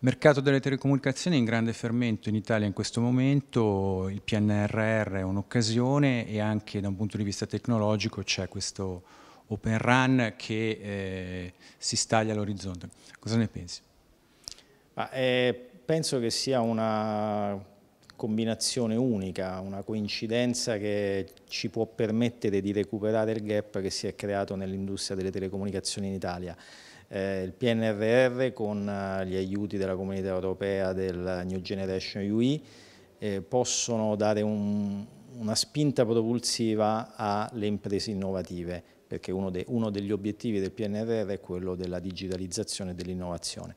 Mercato delle telecomunicazioni in grande fermento in Italia in questo momento, il PNRR è un'occasione e anche da un punto di vista tecnologico c'è questo open run che eh, si staglia all'orizzonte. Cosa ne pensi? Ah, eh, penso che sia una combinazione unica, una coincidenza che ci può permettere di recuperare il gap che si è creato nell'industria delle telecomunicazioni in Italia eh, il PNRR con eh, gli aiuti della comunità europea del New Generation UE eh, possono dare un, una spinta propulsiva alle imprese innovative perché uno, de, uno degli obiettivi del PNRR è quello della digitalizzazione e dell'innovazione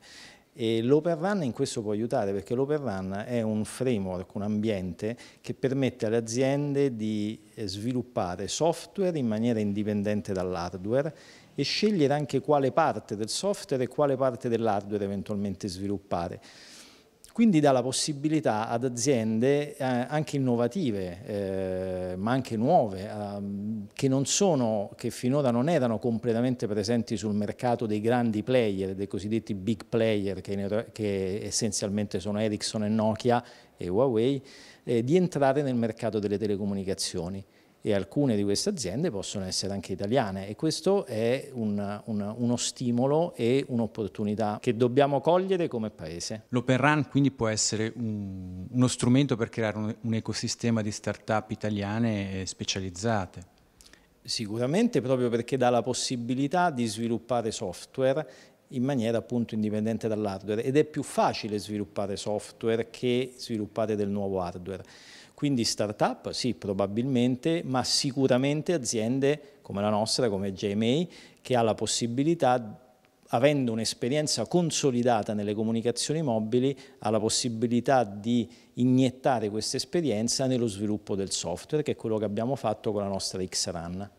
e l'open run in questo può aiutare perché l'open run è un framework, un ambiente che permette alle aziende di eh, sviluppare software in maniera indipendente dall'hardware e scegliere anche quale parte del software e quale parte dell'hardware eventualmente sviluppare quindi dà la possibilità ad aziende eh, anche innovative, eh, ma anche nuove, eh, che, sono, che, finora non erano completamente presenti sul mercato dei grandi player, dei cosiddetti big player, che, che essenzialmente sono Ericsson e Nokia e Huawei, eh, di entrare nel mercato delle telecomunicazioni e alcune di queste aziende possono essere anche italiane e questo è un, un, uno stimolo e un'opportunità che dobbiamo cogliere come paese. L'Open Run quindi può essere un, uno strumento per creare un, un ecosistema di start-up italiane specializzate. Sicuramente proprio perché dà la possibilità di sviluppare software in maniera appunto indipendente dall'hardware ed è più facile sviluppare software che sviluppare del nuovo hardware. Quindi startup sì, probabilmente, ma sicuramente aziende come la nostra, come JMA, che ha la possibilità, avendo un'esperienza consolidata nelle comunicazioni mobili, ha la possibilità di iniettare questa esperienza nello sviluppo del software, che è quello che abbiamo fatto con la nostra X-Run.